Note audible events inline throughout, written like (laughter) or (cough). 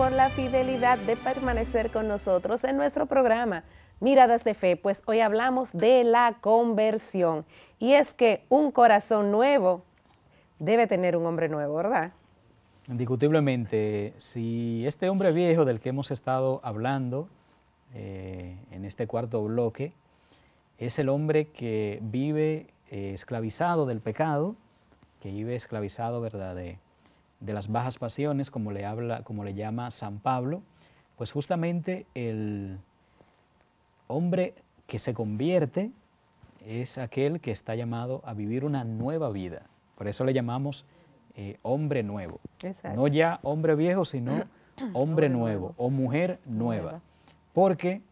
por la fidelidad de permanecer con nosotros en nuestro programa Miradas de Fe, pues hoy hablamos de la conversión. Y es que un corazón nuevo debe tener un hombre nuevo, ¿verdad? Indiscutiblemente, si este hombre viejo del que hemos estado hablando eh, en este cuarto bloque es el hombre que vive eh, esclavizado del pecado, que vive esclavizado, ¿verdad?, de las bajas pasiones, como le, habla, como le llama San Pablo, pues justamente el hombre que se convierte es aquel que está llamado a vivir una nueva vida. Por eso le llamamos eh, hombre nuevo. No ya hombre viejo, sino (clears throat) hombre, nuevo, o mujer nueva, Porque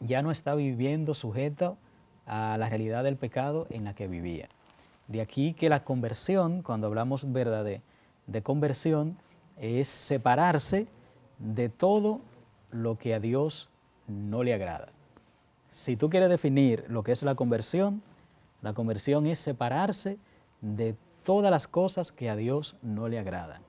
ya no está viviendo sujeto a la realidad del pecado en la que vivía. De aquí que la conversión, cuando hablamos verdadera, de conversión es separarse de todo lo que a Dios no le agrada. Si tú quieres definir lo que es la conversión, la conversión es separarse de todas las cosas que a Dios no le agradan.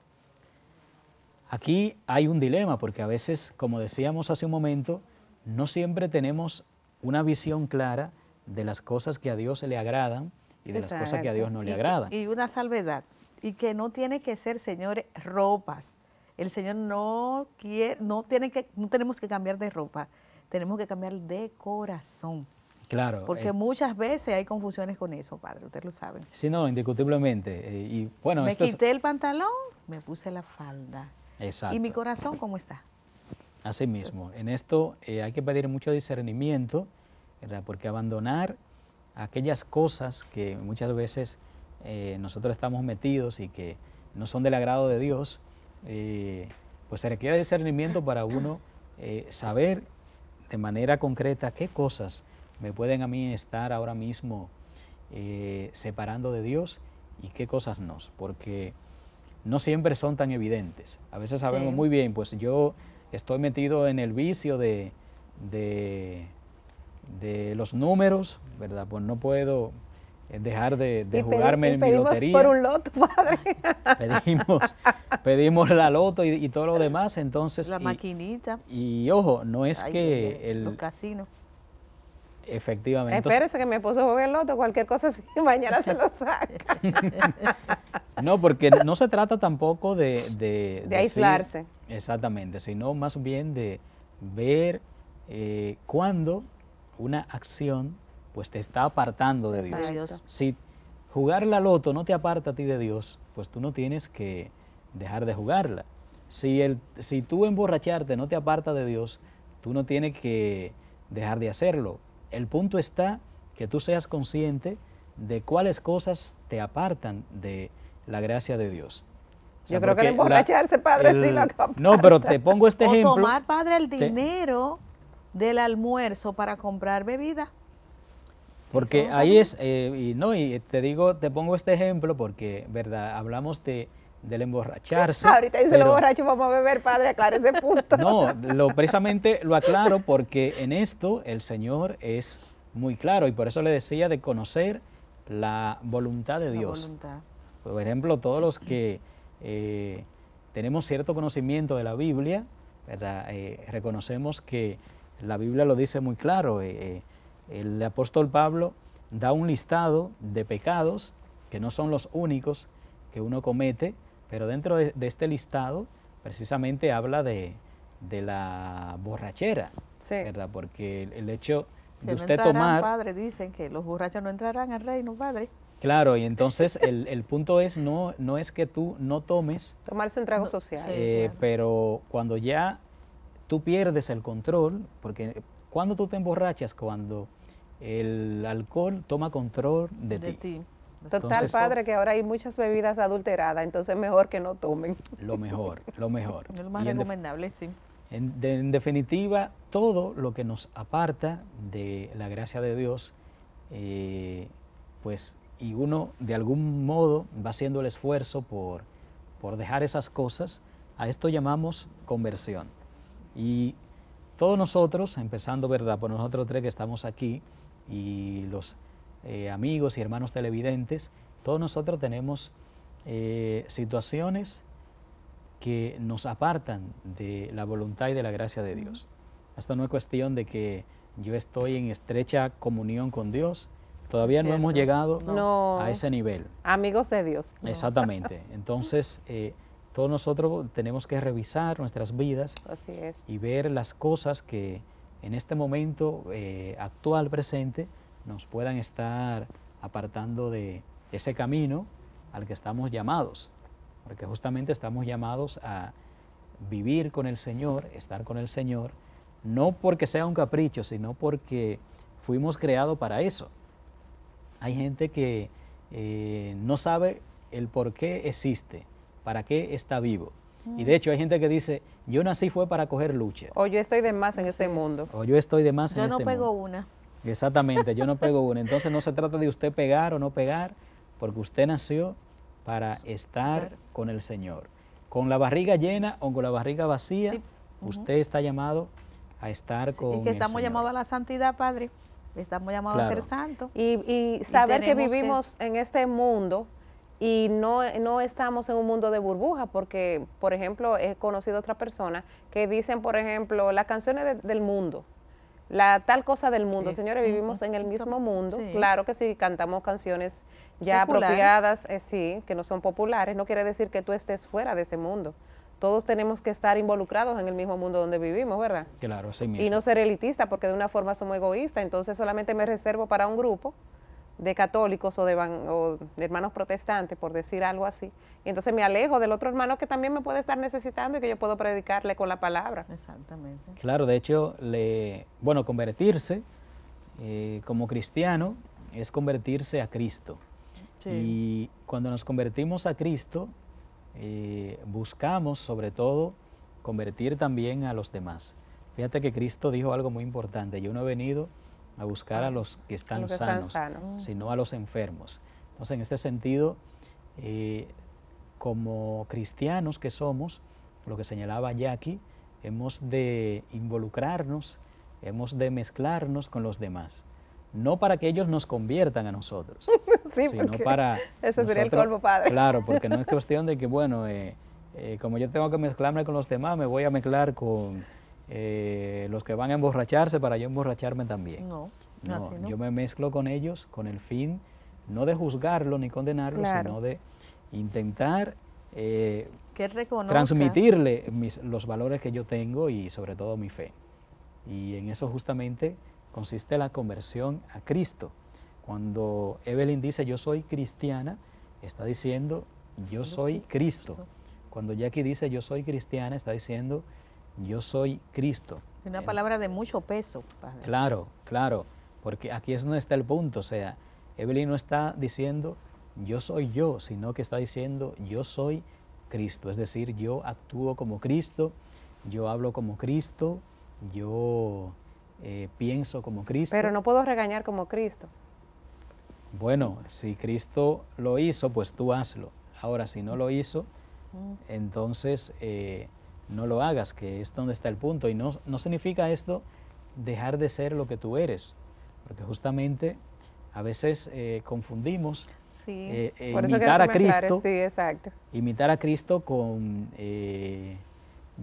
Aquí hay un dilema porque a veces, como decíamos hace un momento, no siempre tenemos una visión clara de las cosas que a Dios le agradan y de las cosas que a Dios no le agradan. y una salvedad y que no tiene que ser, señores, ropas. El Señor no quiere, no tiene que, no tenemos que cambiar de ropa, tenemos que cambiar de corazón. Claro. Porque eh, muchas veces hay confusiones con eso, padre, usted lo saben. Sí, no, indiscutiblemente. Eh, y bueno, me quité el pantalón, me puse la falda. Exacto. ¿Y mi corazón cómo está? Así mismo. En esto eh, hay que pedir mucho discernimiento, ¿verdad? Porque abandonar aquellas cosas que muchas veces eh, nosotros estamos metidos y que no son del agrado de Dios, eh, pues se requiere discernimiento para uno eh, saber de manera concreta qué cosas me pueden a mí estar ahora mismo separando de Dios y qué cosas no, porque no siempre son tan evidentes. A veces sabemos muy bien, pues yo estoy metido en el vicio de, de, de los números, ¿verdad? Pues no puedo dejar de, jugarme en mi lotería. por un loto, padre. (laughs) Pedimos, pedimos la loto y, y, todo lo demás, entonces... La maquinita. Y ojo, no es que... El, los casinos. Efectivamente. Espérese que mi esposo juegue el loto, cualquier cosa si (laughs) mañana se lo saca. (laughs) no, porque no se trata tampoco de... De, aislarse. exactamente, sino más bien de ver eh, cuándo una acción pues te está apartando de Dios. Si jugar la loto no te aparta a ti de Dios, pues tú no tienes que dejar de jugarla. Si, el, si tú emborracharte no te aparta de Dios, tú no tienes que dejar de hacerlo. El punto está que tú seas consciente de cuáles cosas te apartan de la gracia de Dios. Yo creo que el emborracharse, padre, sí lo (laughs) No, pero te pongo este ejemplo. tomar, padre, el dinero del almuerzo para comprar bebida. Porque ahí es, eh, y no, y te digo, te pongo este ejemplo porque, ¿verdad? Hablamos de del emborracharse. (laughs) Ahorita dice lo borracho, vamos a beber, padre, aclara ese punto. No, lo, precisamente lo aclaro porque en esto el Señor es muy claro y por eso le decía de conocer la voluntad de Dios. Por ejemplo, todos los que eh, tenemos cierto conocimiento de la Biblia, eh, reconocemos que la Biblia lo dice muy claro. Eh, eh el apóstol Pablo da un listado de pecados que no son los únicos que uno comete, pero dentro de, este listado precisamente habla de, la borrachera, sí. ¿verdad? Porque el, hecho de usted no entrarán, tomar... dicen que los borrachos no entrarán al reino, Padre. Claro, y entonces (laughs) el, punto es, no, no es que tú no tomes... Tomarse un trago social. Eh, pero cuando ya tú pierdes el control, porque cuando tú te emborrachas, cuando el alcohol toma control de, de ti. Total, padre, que ahora hay muchas bebidas adulteradas, entonces mejor que no tomen. Lo mejor, lo mejor. (laughs) lo más recomendable, sí. En, definitiva, todo lo que nos aparta de la gracia de Dios, eh, pues, y uno de algún modo va haciendo el esfuerzo por, por dejar esas cosas, a esto llamamos conversión. Y todos nosotros, empezando, ¿verdad?, por nosotros tres que estamos aquí, y los eh, amigos y hermanos televidentes, todos nosotros tenemos eh, situaciones que nos apartan de la voluntad y de la gracia de Dios. Esto no es cuestión de que yo estoy en estrecha comunión con Dios, todavía no hemos llegado a ese nivel. Amigos de Dios. Exactamente. (laughs) Entonces, eh, todos nosotros tenemos que revisar nuestras vidas Así es. y ver las cosas que en este momento eh, actual, presente, nos puedan estar apartando de ese camino al que estamos llamados, porque justamente estamos llamados a vivir con el Señor, estar con el Señor, no porque sea un capricho, sino porque fuimos creados para eso. Hay gente que eh, no sabe el por qué existe, para qué está vivo. Y de hecho hay gente que dice, yo nací fue para coger lucha. O yo estoy de más en este mundo. O yo estoy de más en no este mundo. Yo no pego una. Exactamente, yo no (laughs) pego una. Entonces no se trata de usted pegar o no pegar, porque usted nació para estar con el Señor. Con la barriga llena o con la barriga vacía, usted está llamado a estar con el Y que estamos llamados a la santidad, Padre. Estamos llamados a ser santos. Y, saber que vivimos en este mundo y no, no estamos en un mundo de burbuja, porque, por ejemplo, he conocido otra persona que dicen, por ejemplo, las canciones del mundo, la tal cosa del mundo. Señores, vivimos en el mismo mundo. Claro que si cantamos canciones ya apropiadas, eh, sí, que no son populares, no quiere decir que tú estés fuera de ese mundo. Todos tenemos que estar involucrados en el mismo mundo donde vivimos, ¿verdad? Claro, así mismo. Y no ser elitista, porque de una forma somos egoístas, entonces solamente me reservo para un grupo de católicos o de, hermanos protestantes, por decir algo así. Y entonces me alejo del otro hermano que también me puede estar necesitando y que yo puedo predicarle con la palabra. Exactamente. Claro, de hecho, le, bueno, convertirse eh, como cristiano es convertirse a Cristo. Y cuando nos convertimos a Cristo, eh, buscamos sobre todo convertir también a los demás. Fíjate que Cristo dijo algo muy importante. Yo no he venido a buscar a los que están, sanos, mm. sino a los enfermos. Entonces, en este sentido, eh, como cristianos que somos, lo que señalaba Jackie, hemos de involucrarnos, hemos de mezclarnos con los demás. No para que ellos nos conviertan a nosotros, (laughs) sino para... Eso sería el colmo, padre. Claro, porque no es (laughs) cuestión de que, bueno, eh, eh, como yo tengo que mezclarme con los demás, me voy a mezclar con eh, los que van a emborracharse para yo emborracharme también. No, no, no, Yo me mezclo con ellos con el fin no de juzgarlo ni condenarlo, sino de intentar eh, transmitirle los valores que yo tengo y sobre todo mi fe. Y en eso justamente consiste la conversión a Cristo. Cuando Evelyn dice yo soy cristiana, está diciendo yo soy Cristo. Cuando Jackie dice yo soy cristiana, está diciendo yo soy Cristo. Una eh, palabra de mucho peso, padre. Claro, claro, porque aquí es donde está el punto, o sea, Evelyn no está diciendo yo soy yo, sino que está diciendo yo soy Cristo, es decir, yo actúo como Cristo, yo hablo como Cristo, yo eh, pienso como Cristo. Pero no puedo regañar como Cristo. Bueno, si Cristo lo hizo, pues tú hazlo. Ahora, si no lo hizo, mm. entonces eh, no lo hagas, que es donde está el punto. Y no, significa esto dejar de ser lo que tú eres, porque justamente a veces eh, confundimos eh, eh, imitar a Cristo, exacto. imitar a Cristo con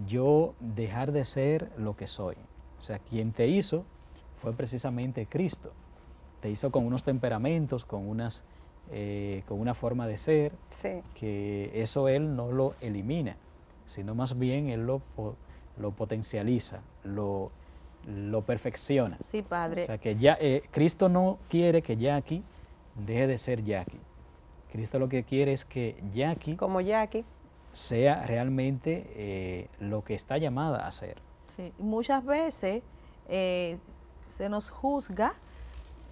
yo dejar de ser lo que soy. O sea, quien te hizo fue precisamente Cristo. Te hizo con unos temperamentos, con unas, con una forma de ser, que eso él no lo elimina sino más bien Él lo, lo potencializa, lo, lo perfecciona. Sí, Padre. O sea, que ya eh, Cristo no quiere que Jackie deje de ser Jackie. Cristo lo que quiere es que Jackie... Como Sea realmente eh, lo que está llamada a ser. Sí. Muchas veces eh, se nos juzga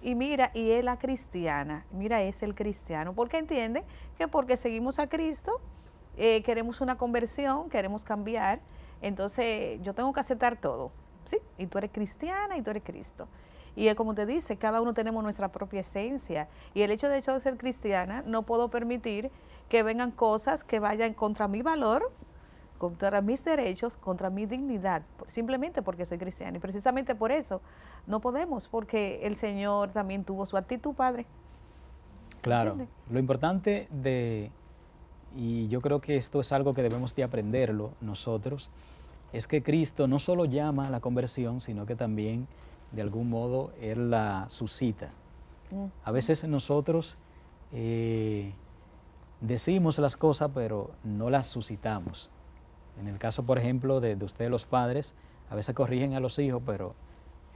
y mira, y es la cristiana, mira, es el cristiano, porque entiende que porque seguimos a Cristo, eh, queremos una conversión, queremos cambiar, entonces yo tengo que aceptar todo, ¿sí? Y tú eres cristiana y tú eres Cristo. Y como te dice, cada uno tenemos nuestra propia esencia. Y el hecho de hecho de ser cristiana, no puedo permitir que vengan cosas que vayan contra mi valor, contra mis derechos, contra mi dignidad, simplemente porque soy cristiana. Y precisamente por eso no podemos, porque el Señor también tuvo su actitud, Padre. Claro. Lo importante de y yo creo que esto es algo que debemos de aprenderlo nosotros, es que Cristo no solo llama a la conversión, sino que también de algún modo Él la suscita. A veces nosotros eh, decimos las cosas, pero no las suscitamos. En el caso, por ejemplo, de, de ustedes los padres, a veces corrigen a los hijos, pero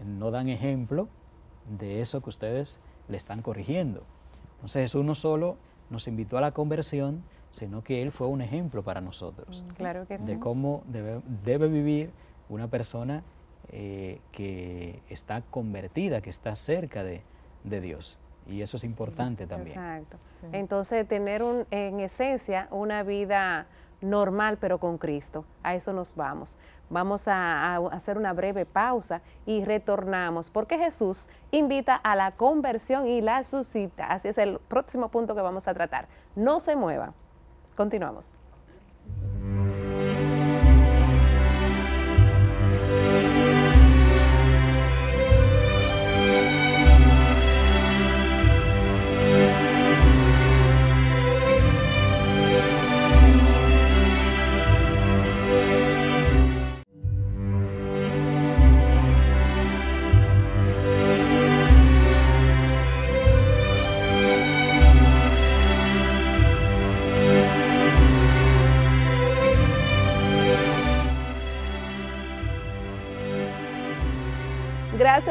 no dan ejemplo de eso que ustedes le están corrigiendo. Entonces Jesús no solo nos invitó a la conversión, sino que él fue un ejemplo para nosotros mm, claro que de cómo debe, vivir una persona eh, que está convertida, que está cerca de, Dios. Y eso es importante también. Exacto. Entonces, tener un, en esencia una vida normal pero con Cristo. A eso nos vamos. Vamos a, hacer una breve pausa y retornamos porque Jesús invita a la conversión y la suscita. Así es el próximo punto que vamos a tratar. No se mueva. Continuamos.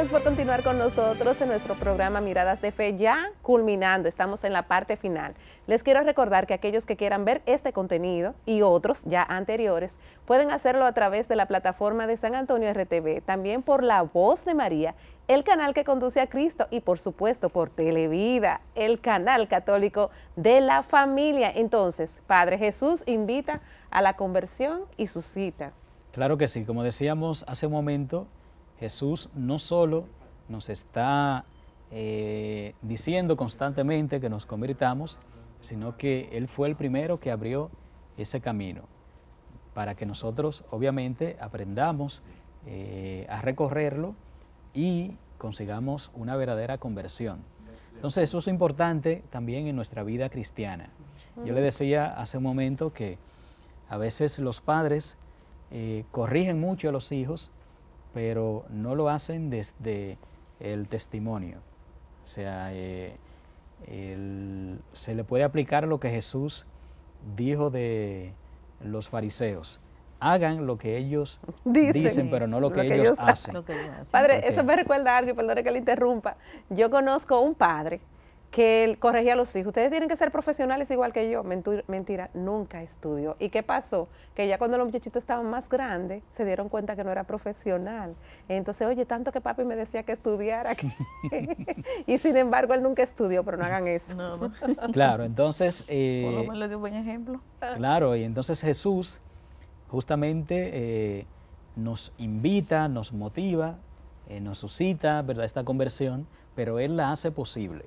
por continuar con nosotros en nuestro programa Miradas de Fe, ya culminando, estamos en la parte final. Les quiero recordar que aquellos que quieran ver este contenido y otros ya anteriores, pueden hacerlo a través de la plataforma de San Antonio RTV, también por La Voz de María, el canal que conduce a Cristo y por supuesto por Televida, el canal católico de la familia. Entonces, Padre Jesús invita a la conversión y suscita Claro que sí, como decíamos hace un momento, Jesús no solo nos está eh, diciendo constantemente que nos convirtamos, sino que Él fue el primero que abrió ese camino para que nosotros obviamente aprendamos eh, a recorrerlo y consigamos una verdadera conversión. Entonces eso es importante también en nuestra vida cristiana. Yo le decía hace un momento que a veces los padres eh, corrigen mucho a los hijos pero no lo hacen desde el testimonio. O sea, eh, se le puede aplicar lo que Jesús dijo de los fariseos. Hagan lo que ellos (laughs) dicen, pero no lo que, ellos, hacen. Padre, eso me recuerda algo y perdone que le interrumpa. Yo conozco un padre que él corregía a los hijos. Ustedes tienen que ser profesionales igual que yo. mentira, nunca estudió. ¿Y qué pasó? Que ya cuando los muchachitos estaban más grandes, se dieron cuenta que no era profesional. Entonces, oye, tanto que papi me decía que estudiara. (laughs) (laughs) y sin embargo, él nunca estudió, pero no hagan eso. (laughs) claro, entonces... Eh, Por lo menos le dio un buen ejemplo. Claro, y entonces Jesús justamente eh, nos invita, nos motiva, eh, nos suscita, ¿verdad? Esta conversión, pero Él la hace posible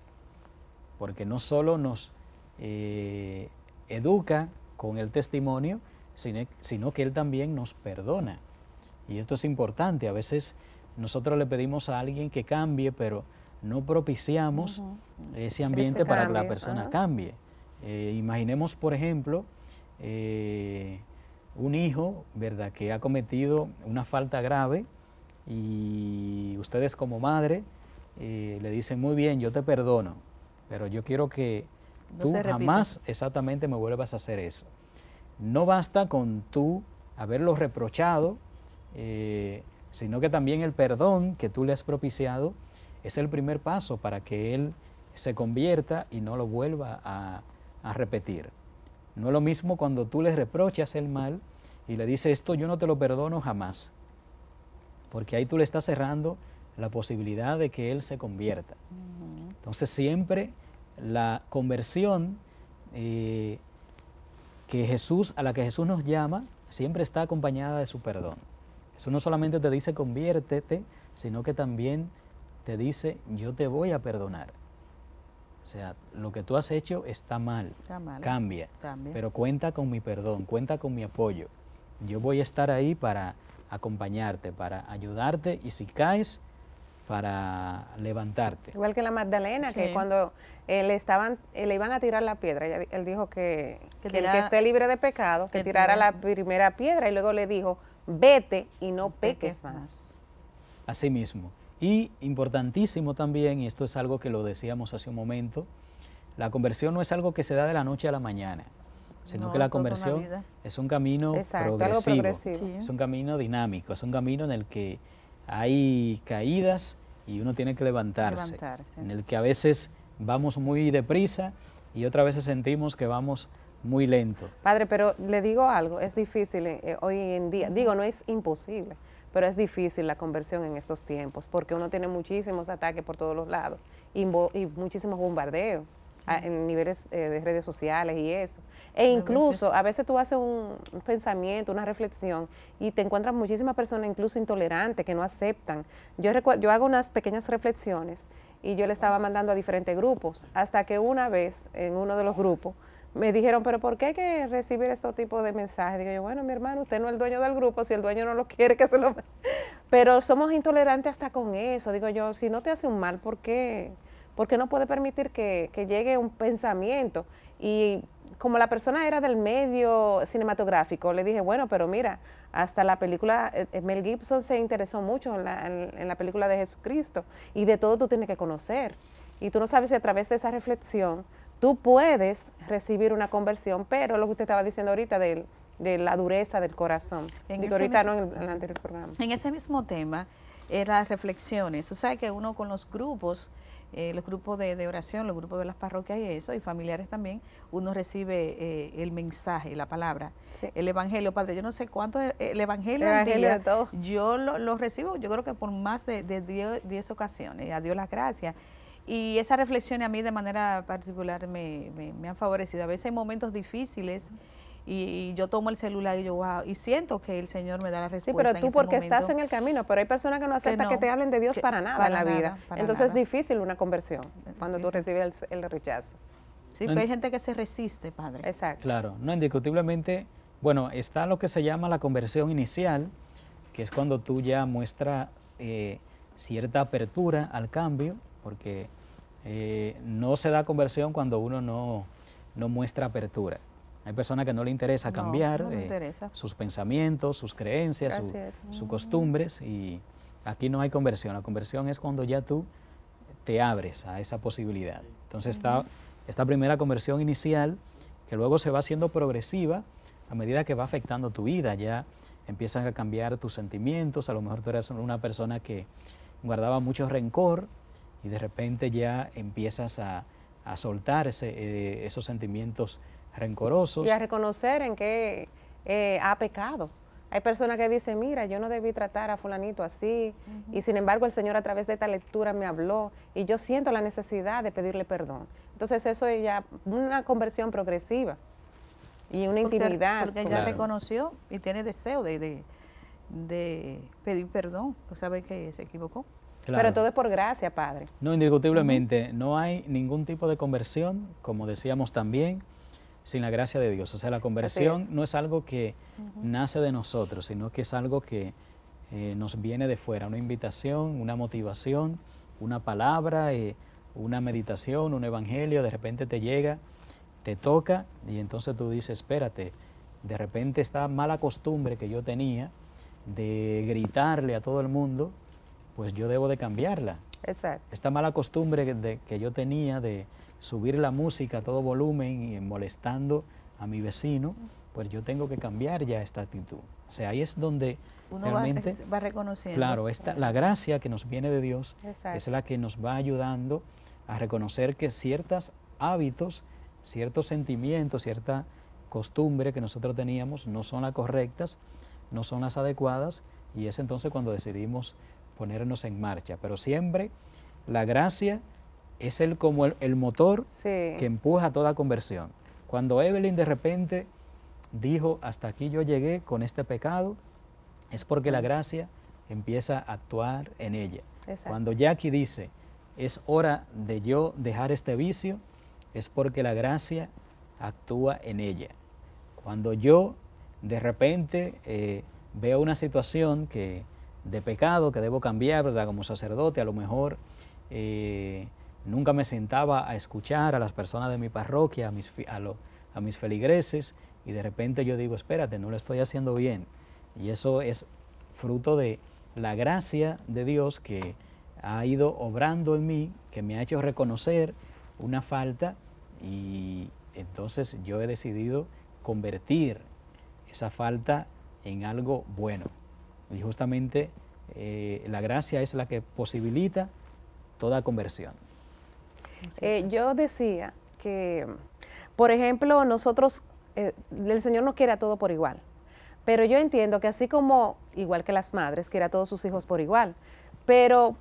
porque no solo nos eh, educa con el testimonio, sino, que Él también nos perdona. Y esto es importante, a veces nosotros le pedimos a alguien que cambie, pero no propiciamos ese ambiente para que la persona cambie. Eh, imaginemos, por ejemplo, eh, un hijo, ¿verdad?, que ha cometido una falta grave y ustedes como madre le dicen, muy bien, yo te perdono, pero yo quiero que tú jamás exactamente me vuelvas a hacer eso. No basta con tú haberlo reprochado, eh, sino que también el perdón que tú le has propiciado es el primer paso para que él se convierta y no lo vuelva a, a repetir. No es lo mismo cuando tú le reprochas el mal y le dices esto yo no te lo perdono jamás, porque ahí tú le estás cerrando la posibilidad de que él se convierta. Entonces siempre la conversión eh, que Jesús, a la que Jesús nos llama, siempre está acompañada de su perdón. Eso no solamente te dice conviértete, sino que también te dice yo te voy a perdonar. O sea, lo que tú has hecho está mal, Cambia, pero cuenta con mi perdón, cuenta con mi apoyo. Yo voy a estar ahí para acompañarte, para ayudarte y si caes, para levantarte. Igual que la Magdalena, que cuando eh, le, estaban, eh, le iban a tirar la piedra, él dijo que, el que esté libre de pecado, que, tirara la primera piedra y luego le dijo, vete y no, peques, más. Así mismo. Y importantísimo también, y esto es algo que lo decíamos hace un momento, la conversión no es algo que se da de la noche a la mañana, sino que la conversión es un camino progresivo, es un camino dinámico, es un camino en el que hay caídas y uno tiene que levantarse, en el que a veces vamos muy deprisa y otras veces sentimos que vamos muy lento. Padre, pero le digo algo, es difícil eh, eh, hoy en día, digo, no es imposible, pero es difícil la conversión en estos tiempos, porque uno tiene muchísimos ataques por todos los lados y muchísimos bombardeos en niveles eh, de redes sociales y eso. E incluso a veces tú haces un, pensamiento, una reflexión y te encuentras muchísimas personas incluso intolerantes que no aceptan. Yo, yo hago unas pequeñas reflexiones y yo le estaba mandando a diferentes grupos hasta que una vez en uno de los grupos me dijeron, pero ¿por qué hay que recibir este tipo de mensajes? Digo yo, bueno, mi hermano, usted no es el dueño del grupo, si el dueño no lo (laughs) quiere, que se lo... Pero somos intolerantes hasta con eso. Digo yo, si no te hace un mal, ¿por qué? porque no puede permitir que, llegue un pensamiento. Y como la persona era del medio cinematográfico, le dije, bueno, pero mira, hasta la película, eh, eh, Mel Gibson se interesó mucho en la, en, la, película de Jesucristo y de todo tú tienes que conocer. Y tú no sabes si a través de esa reflexión tú puedes recibir una conversión, pero lo que usted estaba diciendo ahorita de, la dureza del corazón. En ahorita no en el, anterior programa. En ese mismo tema, eh, las reflexiones. Tú sabes que uno con los grupos eh, los grupos de, oración, los grupos de las parroquias y eso, y familiares también, uno recibe eh, el mensaje, la palabra, el evangelio, padre, yo no sé cuánto, el evangelio, yo lo, recibo, yo creo que por más de 10 ocasiones, a Dios las gracias. Y esa reflexión a mí de manera particular me, me, han favorecido. A veces hay momentos difíciles y, yo tomo el celular y yo, wow, y siento que el Señor me da la respuesta. Sí, pero tú porque estás en el camino, pero hay personas que no aceptan que, te hablen de Dios para nada en la vida. Entonces es difícil una conversión cuando tú recibes el, rechazo. Sí, hay gente que se resiste, padre. Exacto. Claro, no, indiscutiblemente, bueno, está lo que se llama la conversión inicial, que es cuando tú ya muestras eh, cierta apertura al cambio, porque eh, no se da conversión cuando uno no, no muestra apertura. Hay personas que no le interesa cambiar eh, sus pensamientos, sus creencias, sus mm. costumbres y aquí no hay conversión. La conversión es cuando ya tú te abres a esa posibilidad. Entonces está esta primera conversión inicial que luego se va haciendo progresiva a medida que va afectando tu vida. Ya empiezan a cambiar tus sentimientos, a lo mejor tú eras una persona que guardaba mucho rencor y de repente ya empiezas a, soltarse eh, esos sentimientos rencorosos. Y a reconocer en qué eh, ha pecado. Hay personas que dicen, mira, yo no debí tratar a fulanito así, y sin embargo el Señor a través de esta lectura me habló, y yo siento la necesidad de pedirle perdón. Entonces eso es ya una conversión progresiva y una intimidad. Porque ella reconoció y tiene deseo de, de, pedir perdón, pues sabe que se equivocó. Pero todo es por gracia, Padre. No, indiscutiblemente, no hay ningún tipo de conversión, como decíamos también, sin la gracia de Dios. O sea, la conversión no es algo que nace de nosotros, sino que es algo que eh, nos viene de fuera, una invitación, una motivación, una palabra, eh, una meditación, un evangelio, de repente te llega, te toca y entonces tú dices, espérate, de repente esta mala costumbre que yo tenía de gritarle a todo el mundo, pues yo debo de cambiarla. Exacto. Esta mala costumbre que yo tenía de subir la música a todo volumen y molestando a mi vecino, pues yo tengo que cambiar ya esta actitud. O sea, ahí es donde Uno realmente... Va, va, reconociendo. Claro, esta, la gracia que nos viene de Dios es la que nos va ayudando a reconocer que ciertos hábitos, ciertos sentimientos, cierta costumbre que nosotros teníamos no son las correctas, no son las adecuadas, y es entonces cuando decidimos ponernos en marcha. Pero siempre la gracia es como el, motor que empuja toda conversión. Cuando Evelyn de repente dijo, hasta aquí yo llegué con este pecado, es porque la mm. gracia empieza a actuar en ella. Cuando Jackie dice, es hora de yo dejar este vicio, es porque la gracia actúa en ella. Cuando yo de repente eh, veo una situación que, de pecado que debo cambiar, Como sacerdote, a lo mejor eh, Nunca me sentaba a escuchar a las personas de mi parroquia, a mis, a, mis feligreses, y de repente yo digo, espérate, no lo estoy haciendo bien. Y eso es fruto de la gracia de Dios que ha ido obrando en mí, que me ha hecho reconocer una falta y entonces yo he decidido convertir esa falta en algo bueno. Y justamente eh, la gracia es la que posibilita toda conversión. Eh, yo decía que, por ejemplo, nosotros, eh, el Señor no quiere a todo por igual, pero yo entiendo que así como, igual que las madres, quiere a todos sus hijos por igual, pero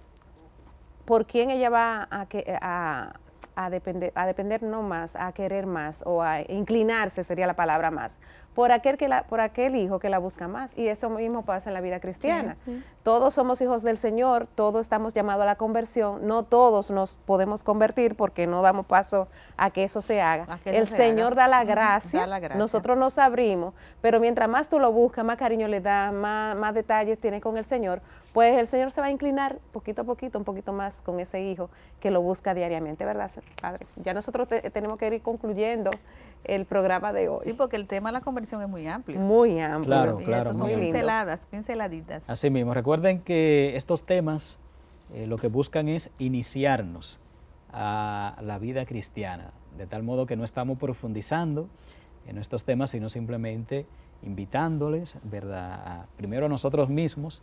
¿por quién ella va a, que, a a depender, a depender no más, a querer más o a inclinarse sería la palabra más, por aquel, que la, por aquel hijo que la busca más. Y eso mismo pasa en la vida cristiana. Todos somos hijos del Señor, todos estamos llamados a la conversión, no todos nos podemos convertir porque no damos paso a que eso se haga. El Señor Da, la gracia, nosotros nos abrimos, pero mientras más tú lo buscas, más cariño le da más, más detalles tiene con el Señor, pues el Señor se va a inclinar poquito a poquito, un poquito más con ese hijo que lo busca diariamente, ¿verdad, Padre? Ya nosotros tenemos que ir concluyendo el programa de hoy. Sí, porque el tema de la conversión es muy amplio. Muy amplio. Claro, y Eso son pinceladas, pinceladitas. Así mismo. Recuerden que estos temas eh, lo que buscan es iniciarnos a la vida cristiana, de tal modo que no estamos profundizando en estos temas, sino simplemente invitándoles, ¿verdad? Primero a nosotros mismos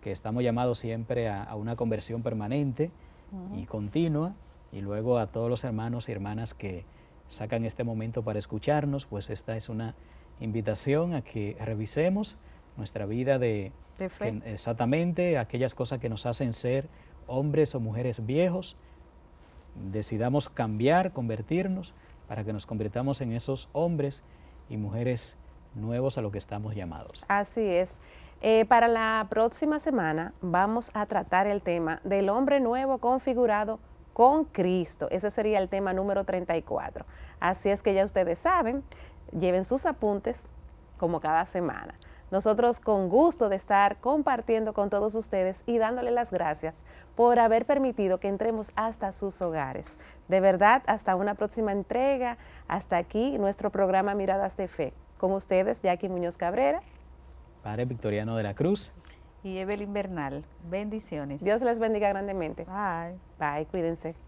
que estamos llamados siempre a, una conversión permanente y continua, y luego a todos los hermanos y hermanas que sacan este momento para escucharnos, pues esta es una invitación a que revisemos nuestra vida de, exactamente aquellas cosas que nos hacen ser hombres o mujeres viejos, decidamos cambiar, convertirnos, para que nos convirtamos en esos hombres y mujeres nuevos a lo que estamos llamados. Así es. Eh, para la próxima semana vamos a tratar el tema del hombre nuevo configurado con Cristo. Ese sería el tema número 34. Así es que ya ustedes saben, lleven sus apuntes como cada semana. Nosotros con gusto de estar compartiendo con todos ustedes y dándole las gracias por haber permitido que entremos hasta sus hogares. De verdad, hasta una próxima entrega. Hasta aquí nuestro programa Miradas de Fe. Con ustedes, Jackie Muñoz Cabrera Padre Victoriano de la Cruz. Y Evelyn Bernal. Bendiciones. Dios les bendiga grandemente. Bye. Bye, cuídense.